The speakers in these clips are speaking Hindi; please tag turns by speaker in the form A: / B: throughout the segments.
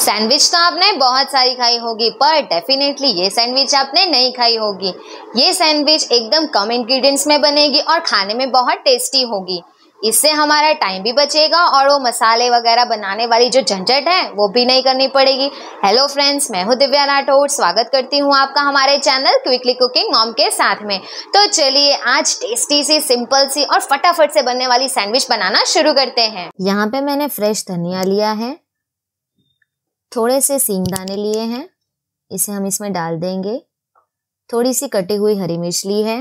A: सैंडविच तो आपने बहुत सारी खाई होगी पर डेफिनेटली ये सैंडविच आपने नहीं खाई होगी ये सैंडविच एकदम कम इंग्रेडिएंट्स में बनेगी और खाने में बहुत टेस्टी होगी इससे हमारा टाइम भी बचेगा और वो मसाले वगैरह बनाने वाली जो झंझट है वो भी नहीं करनी पड़ेगी हेलो फ्रेंड्स मैं हूँ दिव्या राठौर स्वागत करती हूँ आपका हमारे चैनल क्विकली कुकिंग मॉम के साथ में तो चलिए आज टेस्टी सी सिंपल सी और फटाफट से बनने वाली सैंडविच बनाना शुरू करते हैं
B: यहाँ पे मैंने फ्रेश धनिया लिया है थोड़े से सींग दाने लिए हैं इसे हम इसमें डाल देंगे थोड़ी सी कटी हुई हरी मिर्च ली है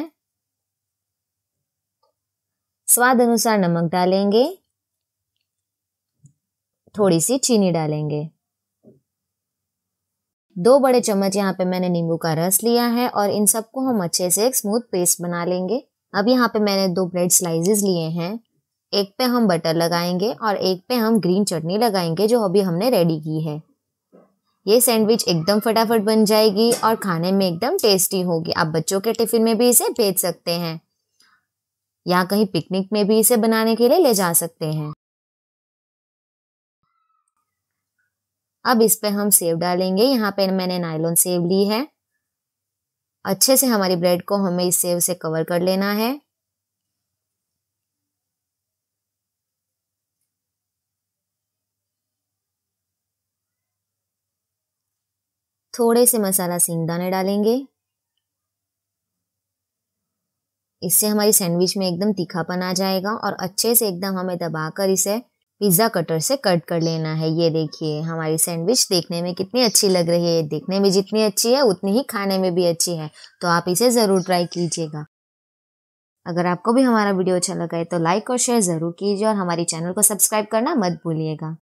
B: स्वाद अनुसार नमक डालेंगे थोड़ी सी चीनी डालेंगे दो बड़े चम्मच यहाँ पे मैंने नींबू का रस लिया है और इन सबको हम अच्छे से एक स्मूथ पेस्ट बना लेंगे अब यहाँ पे मैंने दो ब्रेड स्लाइसेस लिए हैं एक पे हम बटर लगाएंगे और एक पे हम ग्रीन चटनी लगाएंगे जो अभी हमने रेडी की है ये सैंडविच एकदम फटाफट बन जाएगी और खाने में एकदम टेस्टी होगी आप बच्चों के टिफिन में भी इसे भेज सकते हैं या कहीं पिकनिक में भी इसे बनाने के लिए ले जा सकते हैं अब इस पे हम सेव डालेंगे यहाँ पे मैंने नायलॉन सेव ली है अच्छे से हमारी ब्रेड को हमें इस सेव से कवर कर लेना है थोड़े से मसाला सिंगदाने दाने डालेंगे इससे हमारी सैंडविच में एकदम तीखापन आ जाएगा और अच्छे से एकदम हमें दबाकर इसे पिज़्ज़ा कटर से कट कर लेना है ये देखिए हमारी सैंडविच देखने में कितनी अच्छी लग रही है देखने में जितनी अच्छी है उतनी ही खाने में भी अच्छी है तो आप इसे ज़रूर ट्राई कीजिएगा अगर आपको भी हमारा वीडियो अच्छा लगा है तो लाइक और शेयर ज़रूर कीजिए और हमारे चैनल को सब्सक्राइब करना मत भूलिएगा